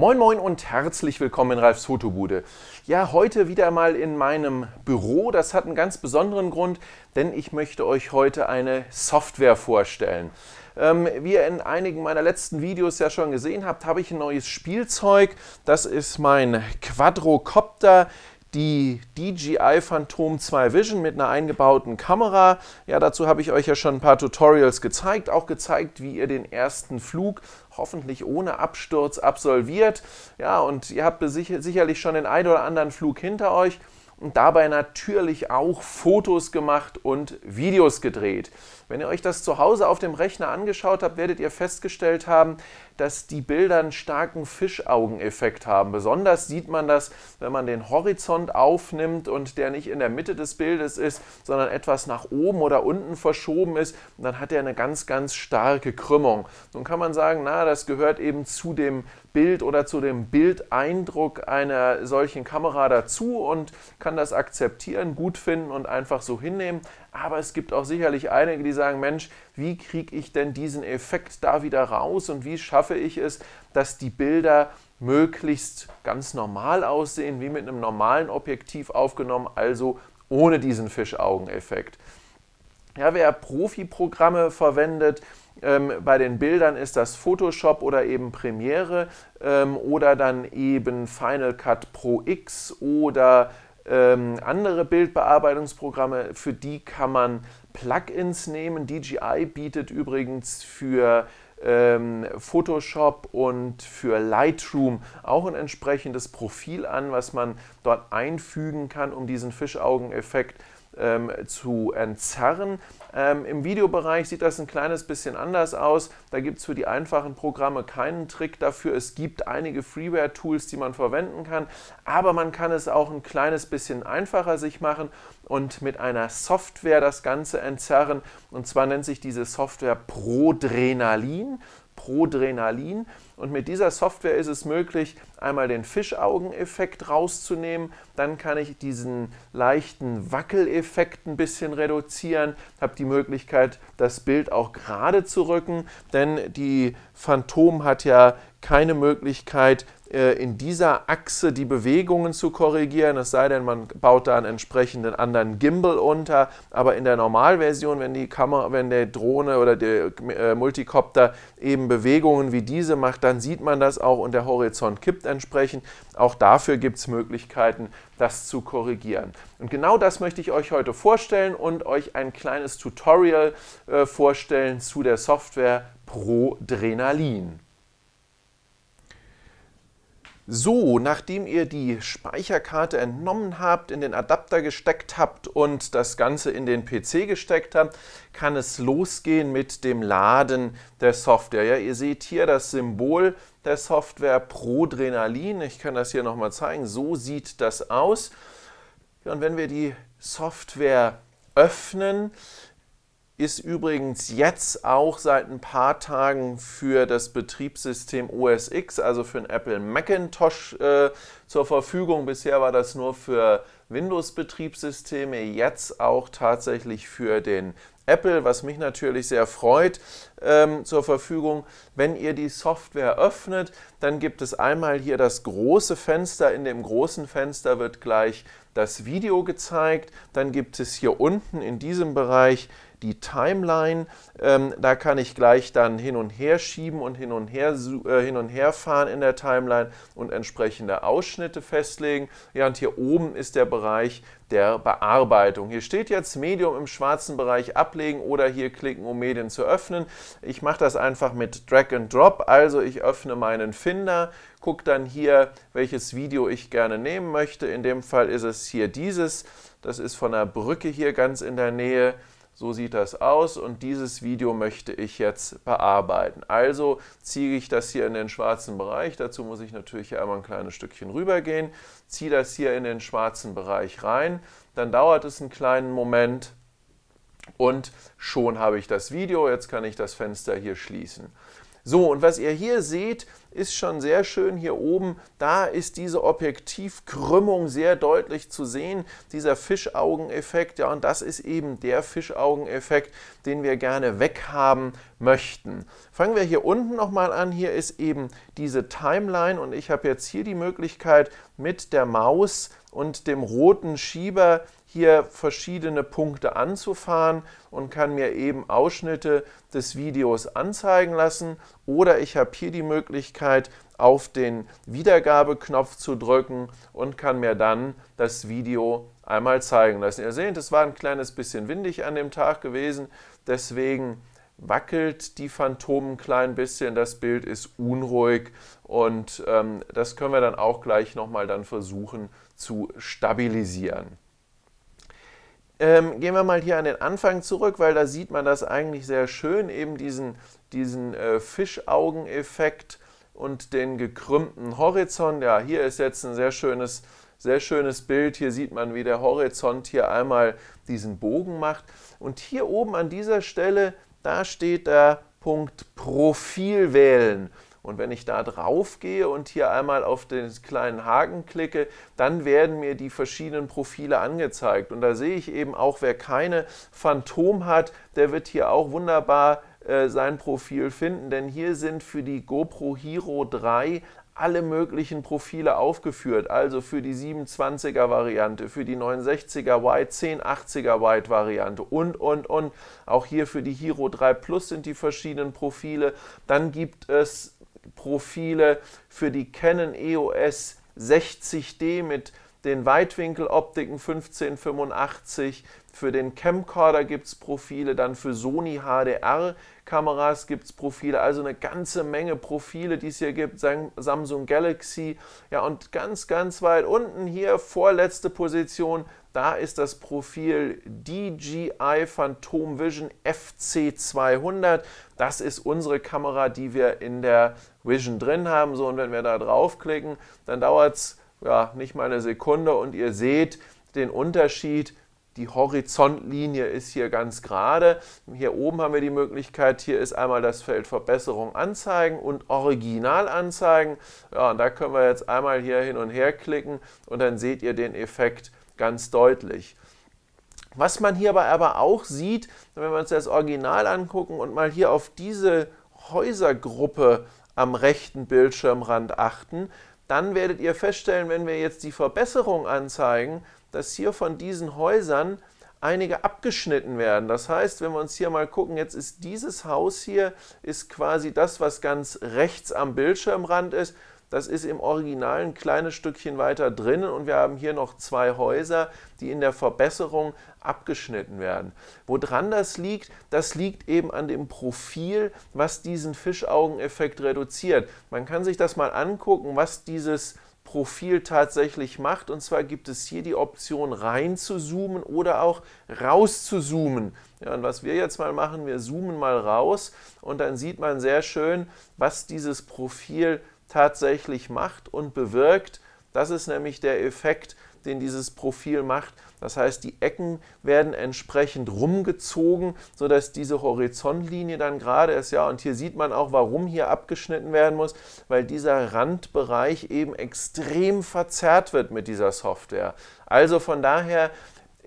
Moin Moin und herzlich willkommen in Ralfs Fotobude. Ja, heute wieder mal in meinem Büro. Das hat einen ganz besonderen Grund, denn ich möchte euch heute eine Software vorstellen. Ähm, wie ihr in einigen meiner letzten Videos ja schon gesehen habt, habe ich ein neues Spielzeug. Das ist mein Quadrocopter die DJI Phantom 2 Vision mit einer eingebauten Kamera. Ja, dazu habe ich euch ja schon ein paar Tutorials gezeigt, auch gezeigt, wie ihr den ersten Flug hoffentlich ohne Absturz absolviert. Ja, und ihr habt sicherlich schon den ein oder anderen Flug hinter euch und dabei natürlich auch Fotos gemacht und Videos gedreht. Wenn ihr euch das zu Hause auf dem Rechner angeschaut habt, werdet ihr festgestellt haben, dass die Bilder einen starken Fischaugeneffekt haben. Besonders sieht man das, wenn man den Horizont aufnimmt und der nicht in der Mitte des Bildes ist, sondern etwas nach oben oder unten verschoben ist, dann hat er eine ganz, ganz starke Krümmung. Nun kann man sagen, na, das gehört eben zu dem Bild oder zu dem Bildeindruck einer solchen Kamera dazu und kann das akzeptieren, gut finden und einfach so hinnehmen. Aber es gibt auch sicherlich einige, die sagen, Mensch, wie kriege ich denn diesen Effekt da wieder raus und wie schaffe ich es, dass die Bilder möglichst ganz normal aussehen, wie mit einem normalen Objektiv aufgenommen, also ohne diesen Fischaugeneffekt. Ja, wer Profi-Programme verwendet, ähm, bei den Bildern ist das Photoshop oder eben Premiere ähm, oder dann eben Final Cut Pro X oder ähm, andere Bildbearbeitungsprogramme. Für die kann man Plugins nehmen. DJI bietet übrigens für ähm, Photoshop und für Lightroom auch ein entsprechendes Profil an, was man dort einfügen kann, um diesen Fischaugeneffekt ähm, zu entzerren. Ähm, Im Videobereich sieht das ein kleines bisschen anders aus. Da gibt es für die einfachen Programme keinen Trick dafür. Es gibt einige Freeware-Tools, die man verwenden kann, aber man kann es auch ein kleines bisschen einfacher sich machen und mit einer Software das Ganze entzerren. Und zwar nennt sich diese Software Prodrenalin. Prodrenalin. Und mit dieser Software ist es möglich, einmal den Fischaugeneffekt rauszunehmen. Dann kann ich diesen leichten Wackeleffekt ein bisschen reduzieren. Habe die Möglichkeit, das Bild auch gerade zu rücken, denn die Phantom hat ja keine Möglichkeit, äh, in dieser Achse die Bewegungen zu korrigieren, es sei denn, man baut da einen entsprechenden anderen Gimbal unter. Aber in der Normalversion, wenn die Kamera, wenn der Drohne oder der äh, Multicopter eben Bewegungen wie diese macht, dann sieht man das auch und der Horizont kippt entsprechend. Auch dafür gibt es Möglichkeiten, das zu korrigieren. Und genau das möchte ich euch heute vorstellen und euch ein kleines Tutorial äh, vorstellen zu der Software Prodrenalin. So, nachdem ihr die Speicherkarte entnommen habt, in den Adapter gesteckt habt und das Ganze in den PC gesteckt habt, kann es losgehen mit dem Laden der Software. Ja, ihr seht hier das Symbol der Software Prodrenalin. Ich kann das hier nochmal zeigen. So sieht das aus. Ja, und wenn wir die Software öffnen, ist übrigens jetzt auch seit ein paar Tagen für das Betriebssystem OS X, also für den Apple Macintosh, äh, zur Verfügung. Bisher war das nur für Windows-Betriebssysteme, jetzt auch tatsächlich für den Apple, was mich natürlich sehr freut, ähm, zur Verfügung. Wenn ihr die Software öffnet, dann gibt es einmal hier das große Fenster. In dem großen Fenster wird gleich das Video gezeigt. Dann gibt es hier unten in diesem Bereich die Timeline. Ähm, da kann ich gleich dann hin und her schieben und hin und her, äh, hin und her fahren in der Timeline und entsprechende Ausschnitte festlegen. Ja, und hier oben ist der Bereich der Bearbeitung. Hier steht jetzt Medium im schwarzen Bereich ablegen oder hier klicken, um Medien zu öffnen. Ich mache das einfach mit Drag and Drop, also ich öffne meinen Finder, gucke dann hier, welches Video ich gerne nehmen möchte. In dem Fall ist es hier dieses. Das ist von der Brücke hier ganz in der Nähe. So sieht das aus und dieses Video möchte ich jetzt bearbeiten. Also ziehe ich das hier in den schwarzen Bereich. Dazu muss ich natürlich einmal ein kleines Stückchen rübergehen. Ziehe das hier in den schwarzen Bereich rein. Dann dauert es einen kleinen Moment und schon habe ich das Video. Jetzt kann ich das Fenster hier schließen. So, und was ihr hier seht, ist schon sehr schön hier oben. Da ist diese Objektivkrümmung sehr deutlich zu sehen, dieser Fischaugeneffekt. Ja, und das ist eben der Fischaugeneffekt, den wir gerne weghaben möchten. Fangen wir hier unten nochmal an. Hier ist eben diese Timeline und ich habe jetzt hier die Möglichkeit, mit der Maus und dem roten Schieber hier verschiedene Punkte anzufahren und kann mir eben Ausschnitte des Videos anzeigen lassen oder ich habe hier die Möglichkeit auf den Wiedergabeknopf zu drücken und kann mir dann das Video einmal zeigen lassen. Ihr seht, es war ein kleines bisschen windig an dem Tag gewesen, deswegen wackelt die Phantomen ein klein bisschen, das Bild ist unruhig und ähm, das können wir dann auch gleich nochmal dann versuchen zu stabilisieren. Ähm, gehen wir mal hier an den Anfang zurück, weil da sieht man das eigentlich sehr schön, eben diesen, diesen äh, Fischaugeneffekt und den gekrümmten Horizont. Ja, hier ist jetzt ein sehr schönes, sehr schönes Bild. Hier sieht man, wie der Horizont hier einmal diesen Bogen macht. Und hier oben an dieser Stelle, da steht der Punkt Profil wählen. Und wenn ich da drauf gehe und hier einmal auf den kleinen Haken klicke, dann werden mir die verschiedenen Profile angezeigt. Und da sehe ich eben auch, wer keine Phantom hat, der wird hier auch wunderbar äh, sein Profil finden, denn hier sind für die GoPro Hero 3 alle möglichen Profile aufgeführt, also für die 720er Variante, für die 69 er Wide, 1080er Wide Variante und, und, und. Auch hier für die Hero 3 Plus sind die verschiedenen Profile. Dann gibt es Profile für die Canon EOS 60D mit den Weitwinkeloptiken 1585 für den Camcorder gibt es Profile, dann für Sony HDR-Kameras gibt es Profile, also eine ganze Menge Profile, die es hier gibt. Samsung Galaxy, ja, und ganz, ganz weit unten hier, vorletzte Position, da ist das Profil DJI Phantom Vision FC200. Das ist unsere Kamera, die wir in der Vision drin haben. So, und wenn wir da draufklicken, dann dauert es ja, nicht mal eine Sekunde und ihr seht den Unterschied die Horizontlinie ist hier ganz gerade. Hier oben haben wir die Möglichkeit, hier ist einmal das Feld Verbesserung anzeigen und Original anzeigen. Ja, und da können wir jetzt einmal hier hin und her klicken und dann seht ihr den Effekt ganz deutlich. Was man hierbei aber auch sieht, wenn wir uns das Original angucken und mal hier auf diese Häusergruppe am rechten Bildschirmrand achten, dann werdet ihr feststellen, wenn wir jetzt die Verbesserung anzeigen, dass hier von diesen Häusern einige abgeschnitten werden. Das heißt, wenn wir uns hier mal gucken, jetzt ist dieses Haus hier, ist quasi das, was ganz rechts am Bildschirmrand ist. Das ist im Original ein kleines Stückchen weiter drinnen und wir haben hier noch zwei Häuser, die in der Verbesserung abgeschnitten werden. Woran das liegt? Das liegt eben an dem Profil, was diesen Fischaugeneffekt reduziert. Man kann sich das mal angucken, was dieses Profil tatsächlich macht. Und zwar gibt es hier die Option rein zu zoomen oder auch raus zu zoomen. Ja, und was wir jetzt mal machen, wir zoomen mal raus und dann sieht man sehr schön, was dieses Profil tatsächlich macht und bewirkt. Das ist nämlich der Effekt, den dieses Profil macht. Das heißt, die Ecken werden entsprechend rumgezogen, sodass diese Horizontlinie dann gerade ist. Ja, und hier sieht man auch, warum hier abgeschnitten werden muss, weil dieser Randbereich eben extrem verzerrt wird mit dieser Software. Also von daher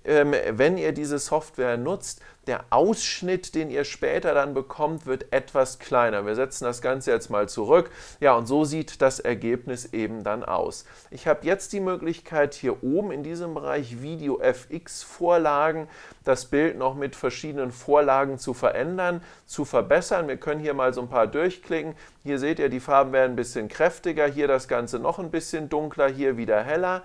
ähm, wenn ihr diese Software nutzt, der Ausschnitt, den ihr später dann bekommt, wird etwas kleiner. Wir setzen das Ganze jetzt mal zurück. Ja, und so sieht das Ergebnis eben dann aus. Ich habe jetzt die Möglichkeit, hier oben in diesem Bereich Video FX Vorlagen das Bild noch mit verschiedenen Vorlagen zu verändern, zu verbessern. Wir können hier mal so ein paar durchklicken. Hier seht ihr, die Farben werden ein bisschen kräftiger, hier das Ganze noch ein bisschen dunkler, hier wieder heller.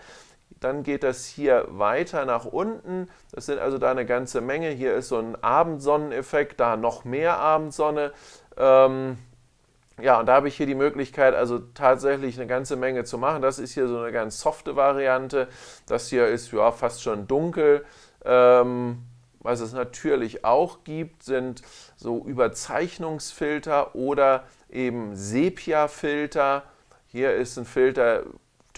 Dann geht das hier weiter nach unten. Das sind also da eine ganze Menge. Hier ist so ein Abendsonneneffekt, da noch mehr Abendsonne. Ähm, ja, und da habe ich hier die Möglichkeit, also tatsächlich eine ganze Menge zu machen. Das ist hier so eine ganz softe Variante. Das hier ist ja fast schon dunkel. Ähm, was es natürlich auch gibt, sind so Überzeichnungsfilter oder eben Sepia-Filter. Hier ist ein Filter,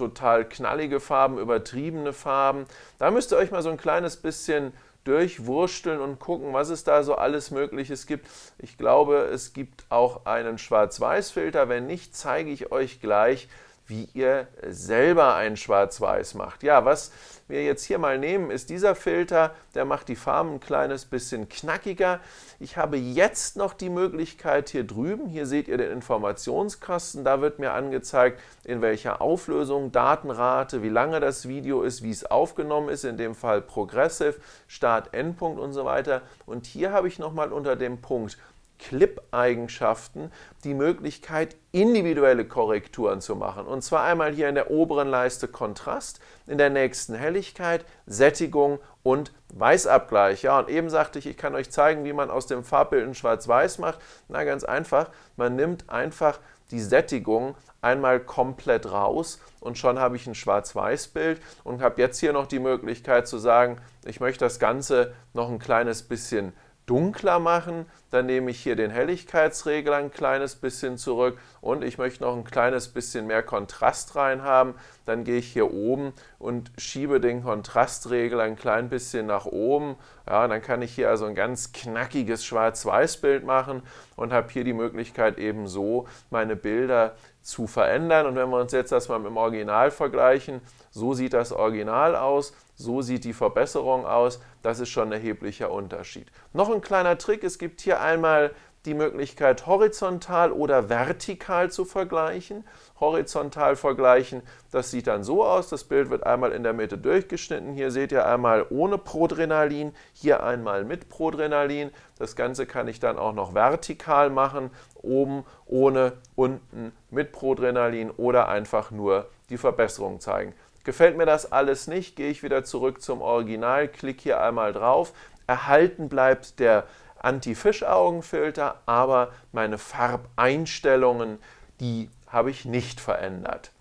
total knallige Farben, übertriebene Farben. Da müsst ihr euch mal so ein kleines bisschen durchwursteln und gucken, was es da so alles Mögliches gibt. Ich glaube, es gibt auch einen Schwarz-Weiß-Filter. Wenn nicht, zeige ich euch gleich, wie ihr selber ein Schwarz-Weiß macht. Ja, was wir jetzt hier mal nehmen, ist dieser Filter, der macht die Farben ein kleines bisschen knackiger. Ich habe jetzt noch die Möglichkeit hier drüben, hier seht ihr den Informationskasten, da wird mir angezeigt, in welcher Auflösung, Datenrate, wie lange das Video ist, wie es aufgenommen ist, in dem Fall Progressive, Start, Endpunkt und so weiter. Und hier habe ich nochmal unter dem Punkt Clip-Eigenschaften die Möglichkeit, individuelle Korrekturen zu machen. Und zwar einmal hier in der oberen Leiste Kontrast, in der nächsten Helligkeit, Sättigung und Weißabgleich. Ja, und eben sagte ich, ich kann euch zeigen, wie man aus dem Farbbild ein Schwarz-Weiß macht. Na, ganz einfach, man nimmt einfach die Sättigung einmal komplett raus und schon habe ich ein Schwarz-Weiß-Bild und habe jetzt hier noch die Möglichkeit zu sagen, ich möchte das Ganze noch ein kleines bisschen dunkler machen, dann nehme ich hier den Helligkeitsregler ein kleines bisschen zurück und ich möchte noch ein kleines bisschen mehr Kontrast rein haben, dann gehe ich hier oben und schiebe den Kontrastregler ein klein bisschen nach oben. Ja, dann kann ich hier also ein ganz knackiges Schwarz-Weiß-Bild machen und habe hier die Möglichkeit eben so meine Bilder zu verändern. Und wenn wir uns jetzt das mal mit dem Original vergleichen, so sieht das Original aus, so sieht die Verbesserung aus, das ist schon ein erheblicher Unterschied. Noch ein kleiner Trick, es gibt hier einmal die Möglichkeit, horizontal oder vertikal zu vergleichen. Horizontal vergleichen, das sieht dann so aus, das Bild wird einmal in der Mitte durchgeschnitten. Hier seht ihr einmal ohne Prodrenalin, hier einmal mit Prodrenalin. Das Ganze kann ich dann auch noch vertikal machen oben, ohne, unten, mit Prodrenalin oder einfach nur die Verbesserung zeigen. Gefällt mir das alles nicht, gehe ich wieder zurück zum Original, klicke hier einmal drauf. Erhalten bleibt der Anti-Fischaugenfilter, aber meine Farbeinstellungen, die habe ich nicht verändert.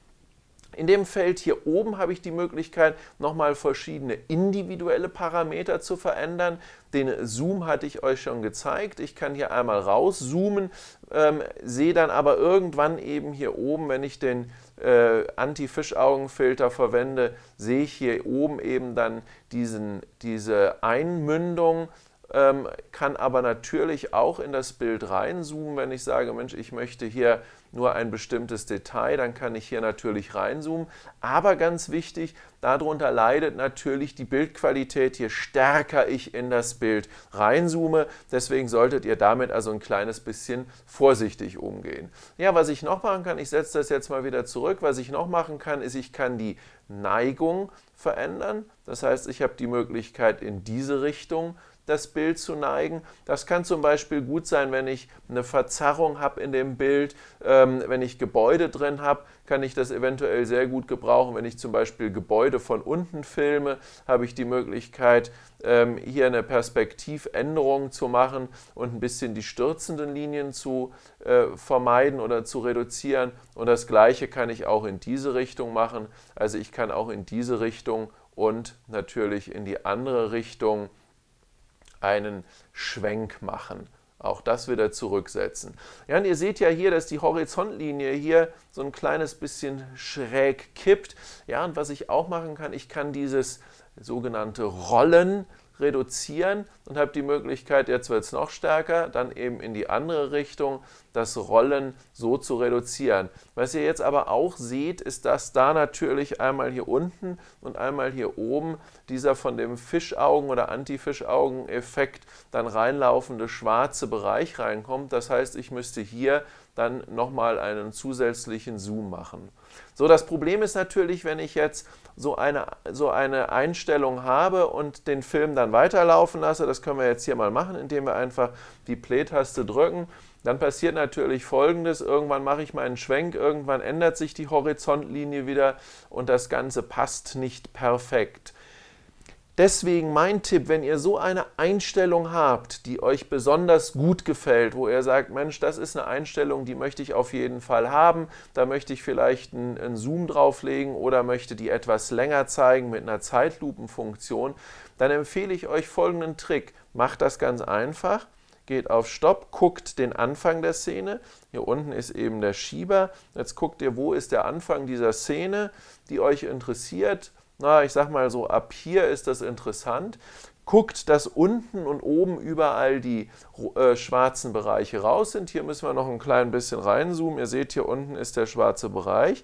In dem Feld hier oben habe ich die Möglichkeit, nochmal verschiedene individuelle Parameter zu verändern. Den Zoom hatte ich euch schon gezeigt. Ich kann hier einmal rauszoomen, ähm, sehe dann aber irgendwann eben hier oben, wenn ich den äh, Anti-Fischaugenfilter verwende, sehe ich hier oben eben dann diesen, diese Einmündung ähm, kann aber natürlich auch in das Bild reinzoomen, wenn ich sage, Mensch, ich möchte hier nur ein bestimmtes Detail, dann kann ich hier natürlich reinzoomen. Aber ganz wichtig, darunter leidet natürlich die Bildqualität, je stärker ich in das Bild reinzoome. Deswegen solltet ihr damit also ein kleines bisschen vorsichtig umgehen. Ja, was ich noch machen kann, ich setze das jetzt mal wieder zurück. Was ich noch machen kann, ist, ich kann die Neigung verändern. Das heißt, ich habe die Möglichkeit in diese Richtung das Bild zu neigen. Das kann zum Beispiel gut sein, wenn ich eine Verzerrung habe in dem Bild, ähm, wenn ich Gebäude drin habe, kann ich das eventuell sehr gut gebrauchen. Wenn ich zum Beispiel Gebäude von unten filme, habe ich die Möglichkeit, ähm, hier eine Perspektivänderung zu machen und ein bisschen die stürzenden Linien zu äh, vermeiden oder zu reduzieren. Und das Gleiche kann ich auch in diese Richtung machen. Also ich kann auch in diese Richtung und natürlich in die andere Richtung einen Schwenk machen. Auch das wieder zurücksetzen. Ja, und ihr seht ja hier, dass die Horizontlinie hier so ein kleines bisschen schräg kippt. Ja, und was ich auch machen kann, ich kann dieses sogenannte Rollen reduzieren und habe die Möglichkeit, jetzt wird es noch stärker, dann eben in die andere Richtung das Rollen so zu reduzieren. Was ihr jetzt aber auch seht, ist, dass da natürlich einmal hier unten und einmal hier oben dieser von dem Fischaugen- oder antifischaugen effekt dann reinlaufende schwarze Bereich reinkommt. Das heißt, ich müsste hier dann nochmal einen zusätzlichen Zoom machen. So, das Problem ist natürlich, wenn ich jetzt so eine, so eine Einstellung habe und den Film dann weiterlaufen lasse. Das können wir jetzt hier mal machen, indem wir einfach die Play-Taste drücken. Dann passiert natürlich Folgendes, irgendwann mache ich meinen Schwenk, irgendwann ändert sich die Horizontlinie wieder und das Ganze passt nicht perfekt. Deswegen mein Tipp, wenn ihr so eine Einstellung habt, die euch besonders gut gefällt, wo ihr sagt, Mensch, das ist eine Einstellung, die möchte ich auf jeden Fall haben, da möchte ich vielleicht einen, einen Zoom drauflegen oder möchte die etwas länger zeigen mit einer Zeitlupenfunktion, dann empfehle ich euch folgenden Trick. Macht das ganz einfach geht auf Stopp, guckt den Anfang der Szene. Hier unten ist eben der Schieber. Jetzt guckt ihr, wo ist der Anfang dieser Szene, die euch interessiert na, ich sag mal so, ab hier ist das interessant. Guckt, dass unten und oben überall die äh, schwarzen Bereiche raus sind. Hier müssen wir noch ein klein bisschen reinzoomen. Ihr seht, hier unten ist der schwarze Bereich.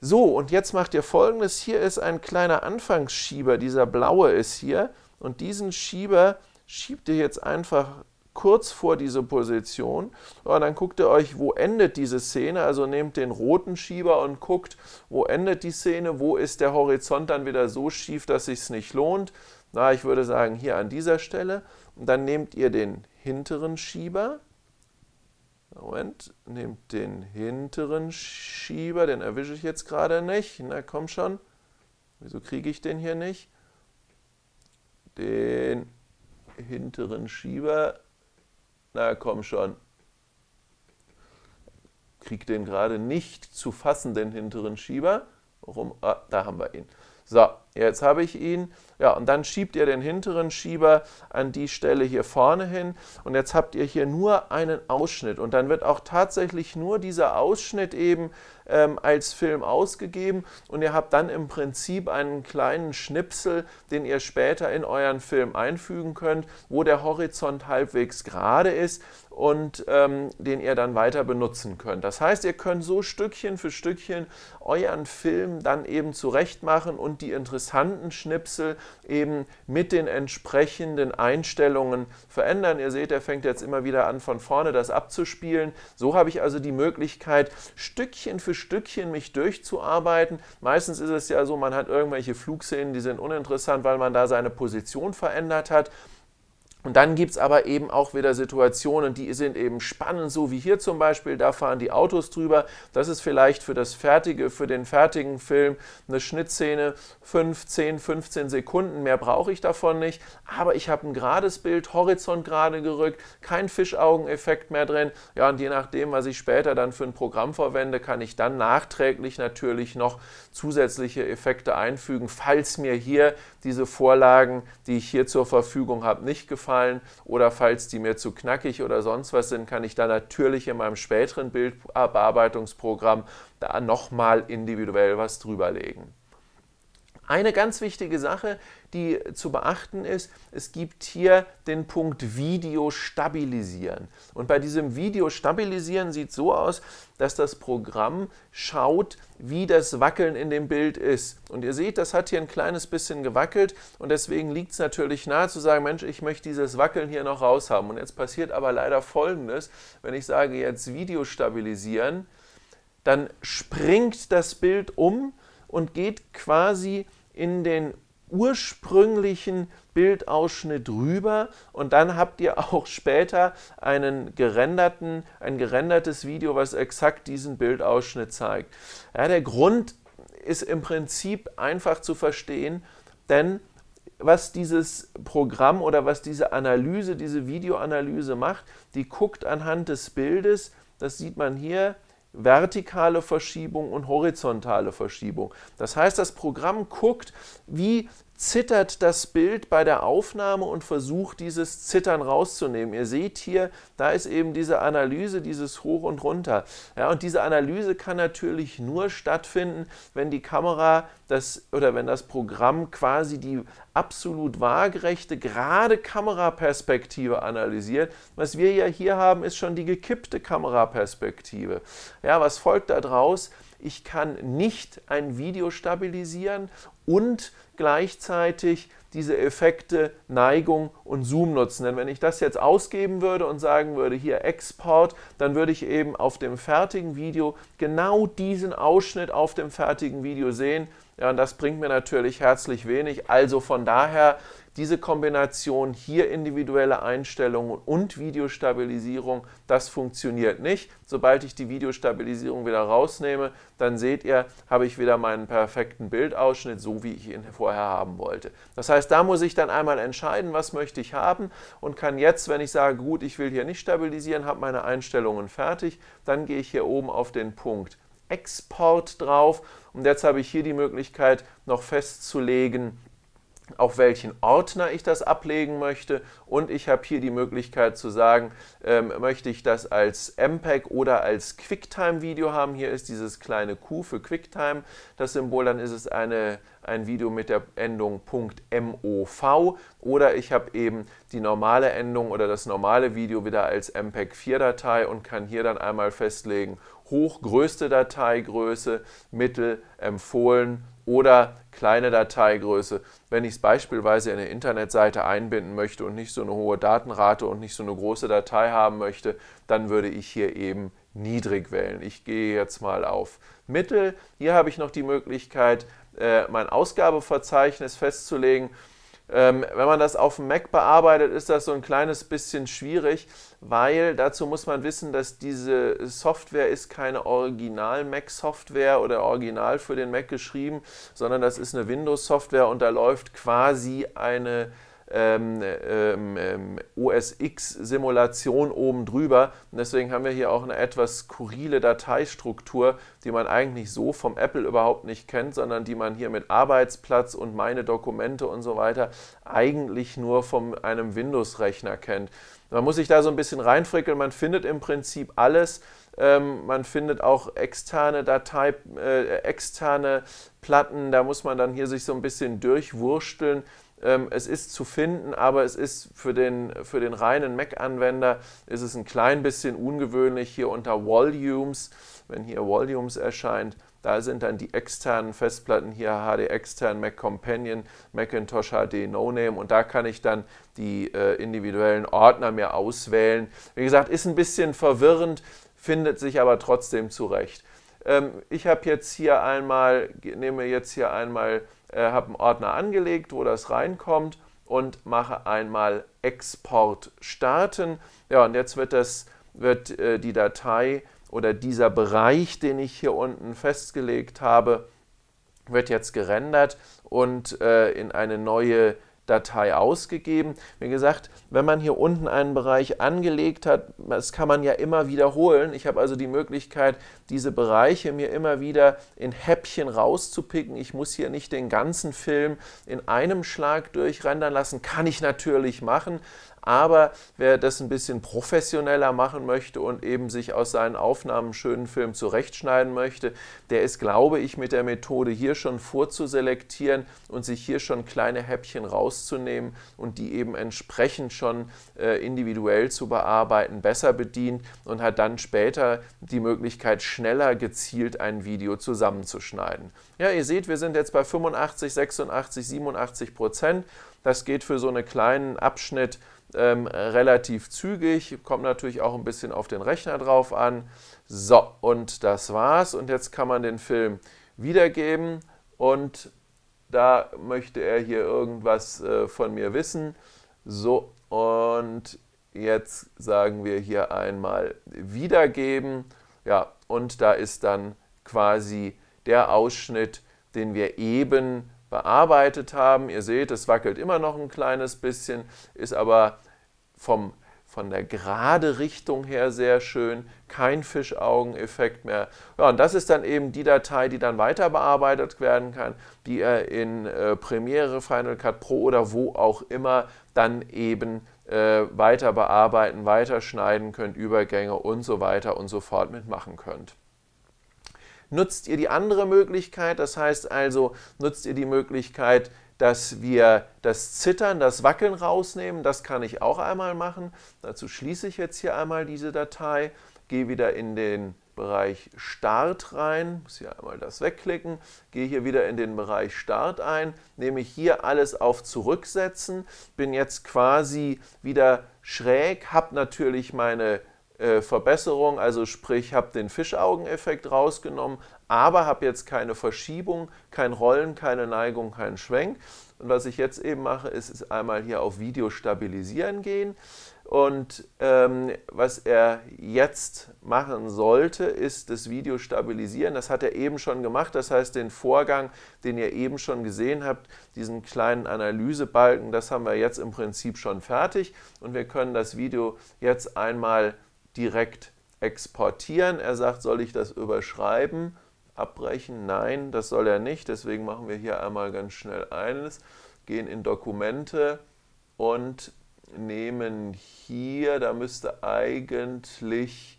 So, und jetzt macht ihr folgendes. Hier ist ein kleiner Anfangsschieber. Dieser blaue ist hier. Und diesen Schieber schiebt ihr jetzt einfach kurz vor dieser Position. Und dann guckt ihr euch, wo endet diese Szene. Also nehmt den roten Schieber und guckt, wo endet die Szene, wo ist der Horizont dann wieder so schief, dass sich's nicht lohnt. Na, ich würde sagen, hier an dieser Stelle. Und dann nehmt ihr den hinteren Schieber. Moment, nehmt den hinteren Schieber, den erwische ich jetzt gerade nicht. Na komm schon. Wieso kriege ich den hier nicht? Den hinteren Schieber na komm schon, krieg den gerade nicht zu fassen, den hinteren Schieber. Warum? ah, da haben wir ihn. So, jetzt habe ich ihn. Ja, und dann schiebt ihr den hinteren Schieber an die Stelle hier vorne hin und jetzt habt ihr hier nur einen Ausschnitt und dann wird auch tatsächlich nur dieser Ausschnitt eben ähm, als Film ausgegeben und ihr habt dann im Prinzip einen kleinen Schnipsel, den ihr später in euren Film einfügen könnt, wo der Horizont halbwegs gerade ist und ähm, den ihr dann weiter benutzen könnt. Das heißt, ihr könnt so Stückchen für Stückchen euren Film dann eben zurecht machen und die interessanten Schnipsel eben mit den entsprechenden Einstellungen verändern. Ihr seht, er fängt jetzt immer wieder an, von vorne das abzuspielen. So habe ich also die Möglichkeit, Stückchen für Stückchen mich durchzuarbeiten. Meistens ist es ja so, man hat irgendwelche Flugszenen, die sind uninteressant, weil man da seine Position verändert hat. Und dann gibt es aber eben auch wieder Situationen, die sind eben spannend, so wie hier zum Beispiel, da fahren die Autos drüber. Das ist vielleicht für das fertige, für den fertigen Film eine Schnittszene 5, 10, 15 Sekunden, mehr brauche ich davon nicht. Aber ich habe ein gerades Bild, Horizont gerade gerückt, kein Fischaugeneffekt mehr drin. Ja, und je nachdem, was ich später dann für ein Programm verwende, kann ich dann nachträglich natürlich noch zusätzliche Effekte einfügen, falls mir hier diese Vorlagen, die ich hier zur Verfügung habe, nicht gefallen ausfallen oder falls die mir zu knackig oder sonst was sind, kann ich da natürlich in meinem späteren Bildbearbeitungsprogramm da nochmal individuell was drüberlegen. Eine ganz wichtige Sache, die zu beachten ist, es gibt hier den Punkt Video stabilisieren. Und bei diesem Video stabilisieren sieht es so aus, dass das Programm schaut, wie das Wackeln in dem Bild ist. Und ihr seht, das hat hier ein kleines bisschen gewackelt und deswegen liegt es natürlich nahe zu sagen, Mensch, ich möchte dieses Wackeln hier noch raushaben. Und jetzt passiert aber leider Folgendes, wenn ich sage jetzt Video stabilisieren, dann springt das Bild um und geht quasi in den ursprünglichen Bildausschnitt rüber und dann habt ihr auch später einen gerenderten, ein gerendertes Video, was exakt diesen Bildausschnitt zeigt. Ja, der Grund ist im Prinzip einfach zu verstehen, denn was dieses Programm oder was diese Analyse, diese Videoanalyse macht, die guckt anhand des Bildes, das sieht man hier, vertikale Verschiebung und horizontale Verschiebung. Das heißt, das Programm guckt, wie zittert das Bild bei der Aufnahme und versucht dieses Zittern rauszunehmen. Ihr seht hier, da ist eben diese Analyse, dieses Hoch und Runter. Ja, und diese Analyse kann natürlich nur stattfinden, wenn die Kamera das oder wenn das Programm quasi die absolut waagerechte, gerade Kameraperspektive analysiert. Was wir ja hier haben, ist schon die gekippte Kameraperspektive. Ja, was folgt daraus? ich kann nicht ein Video stabilisieren und gleichzeitig diese Effekte Neigung und Zoom nutzen. Denn wenn ich das jetzt ausgeben würde und sagen würde, hier Export, dann würde ich eben auf dem fertigen Video genau diesen Ausschnitt auf dem fertigen Video sehen. Ja, und das bringt mir natürlich herzlich wenig. Also von daher diese Kombination hier individuelle Einstellungen und Videostabilisierung, das funktioniert nicht. Sobald ich die Videostabilisierung wieder rausnehme, dann seht ihr, habe ich wieder meinen perfekten Bildausschnitt, so wie ich ihn vorher haben wollte. Das heißt, da muss ich dann einmal entscheiden, was möchte ich haben und kann jetzt, wenn ich sage, gut, ich will hier nicht stabilisieren, habe meine Einstellungen fertig, dann gehe ich hier oben auf den Punkt Export drauf und jetzt habe ich hier die Möglichkeit noch festzulegen, auf welchen Ordner ich das ablegen möchte und ich habe hier die Möglichkeit zu sagen, ähm, möchte ich das als MPEG oder als QuickTime-Video haben. Hier ist dieses kleine Q für QuickTime das Symbol, dann ist es eine, ein Video mit der Endung .mov oder ich habe eben die normale Endung oder das normale Video wieder als MPEG-4-Datei und kann hier dann einmal festlegen, hoch größte Dateigröße, mittel empfohlen oder kleine Dateigröße. Wenn ich es beispielsweise in eine Internetseite einbinden möchte und nicht so eine hohe Datenrate und nicht so eine große Datei haben möchte, dann würde ich hier eben niedrig wählen. Ich gehe jetzt mal auf Mittel. Hier habe ich noch die Möglichkeit, äh, mein Ausgabeverzeichnis festzulegen. Ähm, wenn man das auf dem Mac bearbeitet, ist das so ein kleines bisschen schwierig, weil dazu muss man wissen, dass diese Software ist keine Original-Mac-Software oder original für den Mac geschrieben, sondern das ist eine Windows-Software und da läuft quasi eine ähm, ähm, OS ähm, X-Simulation oben drüber. Und deswegen haben wir hier auch eine etwas skurrile Dateistruktur, die man eigentlich so vom Apple überhaupt nicht kennt, sondern die man hier mit Arbeitsplatz und meine Dokumente und so weiter eigentlich nur von einem Windows-Rechner kennt. Man muss sich da so ein bisschen reinfrickeln. Man findet im Prinzip alles. Ähm, man findet auch externe Datei, äh, externe Platten. Da muss man dann hier sich so ein bisschen durchwursteln. Ähm, es ist zu finden, aber es ist für den, für den reinen Mac-Anwender ist es ein klein bisschen ungewöhnlich hier unter Volumes, wenn hier Volumes erscheint, da sind dann die externen Festplatten hier HD extern, Mac Companion, Macintosh HD No Name und da kann ich dann die äh, individuellen Ordner mir auswählen. Wie gesagt, ist ein bisschen verwirrend, findet sich aber trotzdem zurecht. Ähm, ich habe jetzt hier einmal, nehme jetzt hier einmal äh, habe einen Ordner angelegt, wo das reinkommt und mache einmal Export starten. Ja, und jetzt wird, das, wird äh, die Datei oder dieser Bereich, den ich hier unten festgelegt habe, wird jetzt gerendert und äh, in eine neue Datei ausgegeben. Wie gesagt, wenn man hier unten einen Bereich angelegt hat, das kann man ja immer wiederholen. Ich habe also die Möglichkeit, diese Bereiche mir immer wieder in Häppchen rauszupicken. Ich muss hier nicht den ganzen Film in einem Schlag durchrendern lassen, kann ich natürlich machen, aber wer das ein bisschen professioneller machen möchte und eben sich aus seinen Aufnahmen einen schönen Film zurechtschneiden möchte, der ist, glaube ich, mit der Methode hier schon vorzuselektieren und sich hier schon kleine Häppchen rauszunehmen und die eben entsprechend schon äh, individuell zu bearbeiten, besser bedient und hat dann später die Möglichkeit, schneller gezielt ein Video zusammenzuschneiden. Ja, ihr seht, wir sind jetzt bei 85, 86, 87 Prozent. Das geht für so einen kleinen Abschnitt ähm, relativ zügig. Kommt natürlich auch ein bisschen auf den Rechner drauf an. So, und das war's. Und jetzt kann man den Film wiedergeben. Und da möchte er hier irgendwas äh, von mir wissen. So, und jetzt sagen wir hier einmal wiedergeben. Ja, und da ist dann quasi der Ausschnitt, den wir eben bearbeitet haben. Ihr seht, es wackelt immer noch ein kleines bisschen, ist aber vom, von der gerade Richtung her sehr schön, kein Fischaugeneffekt mehr. Ja, und das ist dann eben die Datei, die dann weiter bearbeitet werden kann, die ihr in äh, Premiere, Final Cut Pro oder wo auch immer dann eben äh, weiter bearbeiten, weiter schneiden könnt, Übergänge und so weiter und so fort mitmachen könnt. Nutzt ihr die andere Möglichkeit, das heißt also, nutzt ihr die Möglichkeit, dass wir das Zittern, das Wackeln rausnehmen, das kann ich auch einmal machen. Dazu schließe ich jetzt hier einmal diese Datei, gehe wieder in den Bereich Start rein, muss hier einmal das wegklicken, gehe hier wieder in den Bereich Start ein, nehme hier alles auf Zurücksetzen, bin jetzt quasi wieder schräg, habe natürlich meine äh, Verbesserung, also sprich habe den Fischaugeneffekt rausgenommen, aber habe jetzt keine Verschiebung, kein Rollen, keine Neigung, keinen Schwenk. Und was ich jetzt eben mache, ist, ist einmal hier auf Video stabilisieren gehen und ähm, was er jetzt machen sollte, ist das Video stabilisieren. Das hat er eben schon gemacht. Das heißt, den Vorgang, den ihr eben schon gesehen habt, diesen kleinen Analysebalken, das haben wir jetzt im Prinzip schon fertig. Und wir können das Video jetzt einmal direkt exportieren. Er sagt, soll ich das überschreiben? Abbrechen? Nein, das soll er nicht. Deswegen machen wir hier einmal ganz schnell eines, gehen in Dokumente und nehmen hier, da müsste eigentlich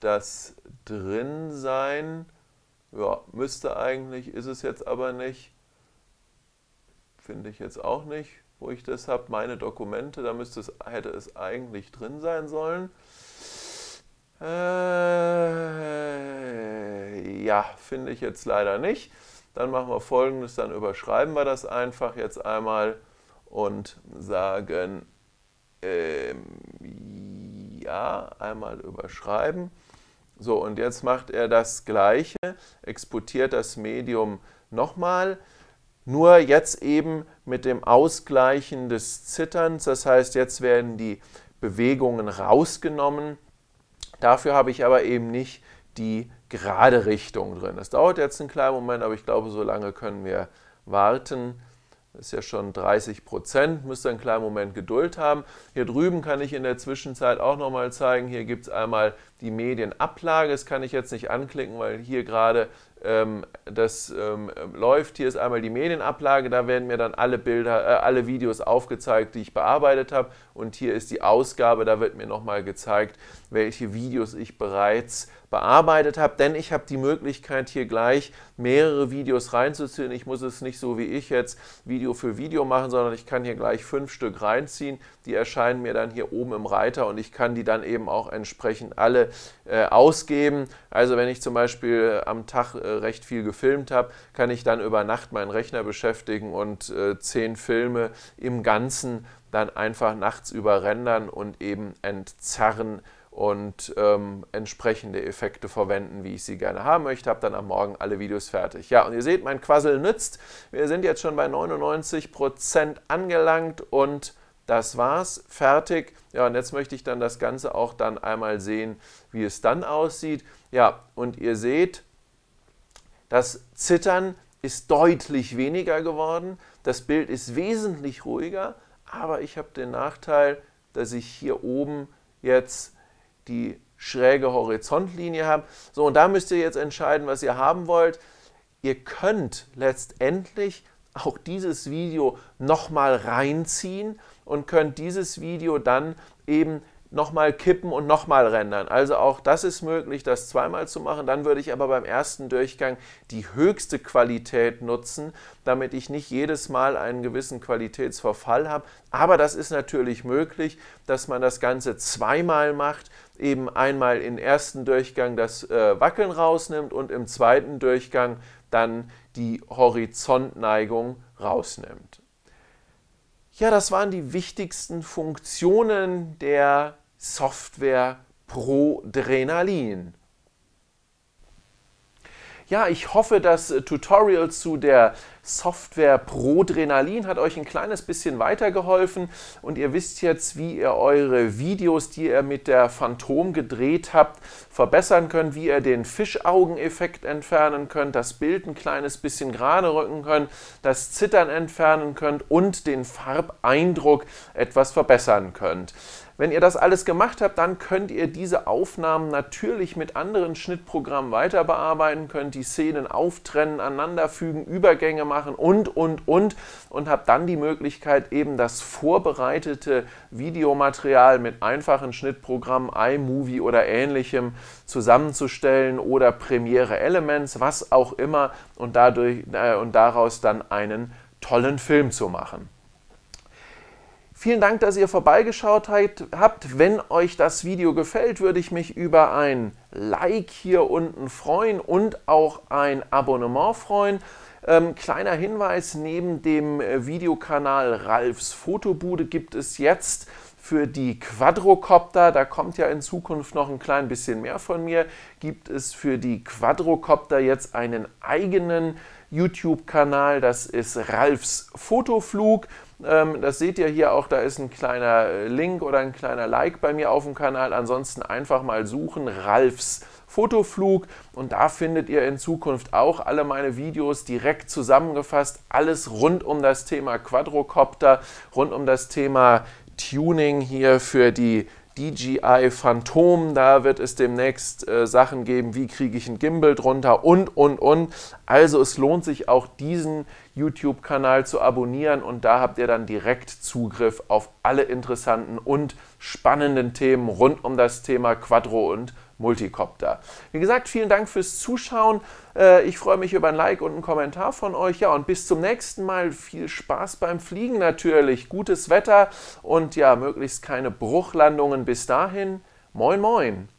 das drin sein. Ja, müsste eigentlich, ist es jetzt aber nicht. Finde ich jetzt auch nicht, wo ich das habe. Meine Dokumente, da müsste es, hätte es eigentlich drin sein sollen. Äh, ja, finde ich jetzt leider nicht. Dann machen wir folgendes, dann überschreiben wir das einfach jetzt einmal und sagen, ähm, ja, einmal überschreiben. So, und jetzt macht er das gleiche, exportiert das Medium nochmal, nur jetzt eben mit dem Ausgleichen des Zitterns, das heißt, jetzt werden die Bewegungen rausgenommen. Dafür habe ich aber eben nicht die gerade Richtung drin. Das dauert jetzt einen kleinen Moment, aber ich glaube, so lange können wir warten ist ja schon 30 Prozent, müsst ihr einen kleinen Moment Geduld haben. Hier drüben kann ich in der Zwischenzeit auch nochmal zeigen, hier gibt es einmal die Medienablage, das kann ich jetzt nicht anklicken, weil hier gerade ähm, das ähm, läuft. Hier ist einmal die Medienablage, da werden mir dann alle Bilder, äh, alle Videos aufgezeigt, die ich bearbeitet habe und hier ist die Ausgabe, da wird mir nochmal gezeigt, welche Videos ich bereits bearbeitet habe, denn ich habe die Möglichkeit hier gleich mehrere Videos reinzuziehen. Ich muss es nicht so wie ich jetzt Video für Video machen, sondern ich kann hier gleich fünf Stück reinziehen. Die erscheinen mir dann hier oben im Reiter und ich kann die dann eben auch entsprechend alle äh, ausgeben. Also wenn ich zum Beispiel am Tag äh, recht viel gefilmt habe, kann ich dann über Nacht meinen Rechner beschäftigen und äh, zehn Filme im Ganzen dann einfach nachts überrendern und eben entzerren und ähm, entsprechende Effekte verwenden, wie ich sie gerne haben möchte. Habe dann am Morgen alle Videos fertig. Ja, und ihr seht, mein Quassel nützt. Wir sind jetzt schon bei 99% angelangt und das war's, fertig. Ja, und jetzt möchte ich dann das Ganze auch dann einmal sehen, wie es dann aussieht. Ja, und ihr seht, das Zittern ist deutlich weniger geworden. Das Bild ist wesentlich ruhiger aber ich habe den Nachteil, dass ich hier oben jetzt die schräge Horizontlinie habe. So, und da müsst ihr jetzt entscheiden, was ihr haben wollt. Ihr könnt letztendlich auch dieses Video nochmal reinziehen und könnt dieses Video dann eben nochmal kippen und nochmal rendern. Also auch das ist möglich, das zweimal zu machen. Dann würde ich aber beim ersten Durchgang die höchste Qualität nutzen, damit ich nicht jedes Mal einen gewissen Qualitätsverfall habe. Aber das ist natürlich möglich, dass man das Ganze zweimal macht. Eben einmal im ersten Durchgang das äh, Wackeln rausnimmt und im zweiten Durchgang dann die Horizontneigung rausnimmt. Ja, das waren die wichtigsten Funktionen der Software Prodrenalin. Ja, ich hoffe, das Tutorial zu der Software Prodrenalin hat euch ein kleines bisschen weitergeholfen und ihr wisst jetzt, wie ihr eure Videos, die ihr mit der Phantom gedreht habt, verbessern könnt, wie ihr den Fischaugeneffekt entfernen könnt, das Bild ein kleines bisschen gerade rücken könnt, das Zittern entfernen könnt und den Farbeindruck etwas verbessern könnt. Wenn ihr das alles gemacht habt, dann könnt ihr diese Aufnahmen natürlich mit anderen Schnittprogrammen weiter bearbeiten, könnt die Szenen auftrennen, aneinanderfügen, Übergänge machen und, und, und und habt dann die Möglichkeit, eben das vorbereitete Videomaterial mit einfachen Schnittprogrammen, iMovie oder ähnlichem zusammenzustellen oder Premiere Elements, was auch immer und, dadurch, äh, und daraus dann einen tollen Film zu machen. Vielen Dank, dass ihr vorbeigeschaut habt. Wenn euch das Video gefällt, würde ich mich über ein Like hier unten freuen und auch ein Abonnement freuen. Ähm, kleiner Hinweis, neben dem äh, Videokanal Ralfs Fotobude gibt es jetzt für die Quadrocopter, da kommt ja in Zukunft noch ein klein bisschen mehr von mir, gibt es für die Quadrocopter jetzt einen eigenen YouTube-Kanal, das ist Ralfs Fotoflug. Ähm, das seht ihr hier auch, da ist ein kleiner äh, Link oder ein kleiner Like bei mir auf dem Kanal. Ansonsten einfach mal suchen, Ralfs Fotoflug. Und da findet ihr in Zukunft auch alle meine Videos direkt zusammengefasst. Alles rund um das Thema Quadrocopter, rund um das Thema Tuning hier für die DJI Phantom, da wird es demnächst äh, Sachen geben, wie kriege ich ein Gimbal drunter und, und, und. Also es lohnt sich auch diesen YouTube-Kanal zu abonnieren und da habt ihr dann direkt Zugriff auf alle interessanten und spannenden Themen rund um das Thema Quadro und Multicopter. Wie gesagt, vielen Dank fürs Zuschauen. Äh, ich freue mich über ein Like und einen Kommentar von euch. Ja, und bis zum nächsten Mal. Viel Spaß beim Fliegen natürlich. Gutes Wetter und ja, möglichst keine Bruchlandungen. Bis dahin, moin, moin.